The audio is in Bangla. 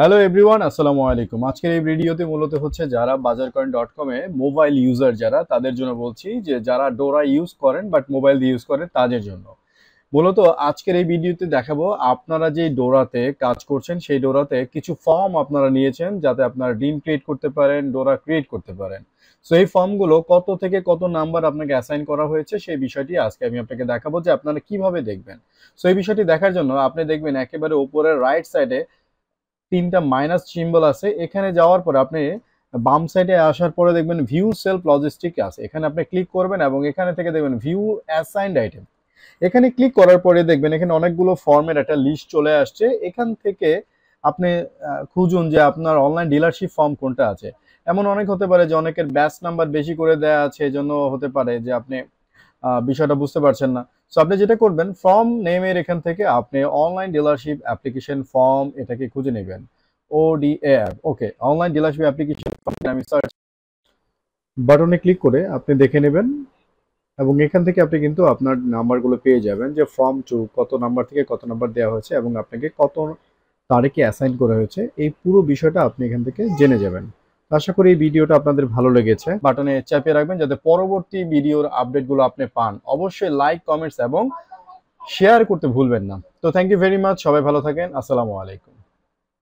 হ্যালো এভরিওয়ান আসসালামু আলাইকুম আজকের এই ভিডিওতে মূলত হচ্ছে যারা বাজার কয়েন ডট কমে মোবাইল ইউজার যারা তাদের জন্য বলছি যে যারা ডোরা ইউজ করেন বাট মোবাইল দিয়ে ইউজ করেন তাদের জন্য মূলত আজকের এই ভিডিওতে দেখাবো আপনারা যে ডোরাতে কাজ করছেন সেই ডোরাতে কিছু ফর্ম আপনারা নিয়েছেন যাতে আপনারা ডিম ক্রিয়েট করতে পারেন ডোরা ক্রিয়েট করতে পারেন সো এই ফর্মগুলো কত থেকে কত নাম্বার আপনাকে অ্যাসাইন করা হয়েছে সেই বিষয়টি আজকে আমি আপনাকে দেখাবো যে আপনারা কিভাবে দেখবেন সো এই বিষয়টি দেখার জন্য আপনি দেখবেন একেবারে উপরে রাইট সাইডে তিনটা মাইনাস সিম্বল আছে এখানে যাওয়ার পরে আপনি বাম সাইডে আসার পরে দেখবেন ভিউ সেলফ লজিস্টিক আছে এখানে আপনি ক্লিক করবেন এবং এখানে থেকে দেখবেন ভিউ অ্যাসাইন্ড আইটেম এখানে ক্লিক করার পরে দেখবেন এখানে অনেকগুলো ফর্মের একটা লিস্ট চলে আসছে এখান থেকে আপনি খুঁজুন যে আপনার অনলাইন ডিলারশিপ ফর্ম কোনটা আছে এমন অনেক হতে পারে যে অনেকের ব্যাচ নাম্বার বেশি করে দেয়া আছে এজন্য হতে পারে যে আপনি বিষয়টা বুঝতে পারছেন না সো আপনি যেটা করবেন ফর্ম নেমের এখান থেকে আপনি অনলাইন ডিলারশিপ অ্যাপ্লিকেশন ফর্ম এটাকে খুঁজে নেবেন ODF okay online dealership application আমি সার্চ বাটনে ক্লিক করে আপনি দেখে নেবেন এবং এখান থেকে আপনি কিন্তু আপনার নাম্বারগুলো পেয়ে যাবেন যে ফর্ম টু কত নাম্বার থেকে কত নাম্বার দেওয়া হয়েছে এবং আপনাকে কত তারিখে অ্যাসাইন করা হয়েছে এই পুরো বিষয়টা আপনি এখান থেকে জেনে যাবেন আশা করি এই ভিডিওটা আপনাদের ভালো লেগেছে বাটনে চাপিয়ে রাখবেন যাতে পরবর্তী ভিডিওর আপডেটগুলো আপনি পান অবশ্যই লাইক কমেন্টস এবং শেয়ার করতে ভুলবেন না তো থ্যাংক ইউ ভেরি মাচ সবাই ভালো থাকেন আসসালামু আলাইকুম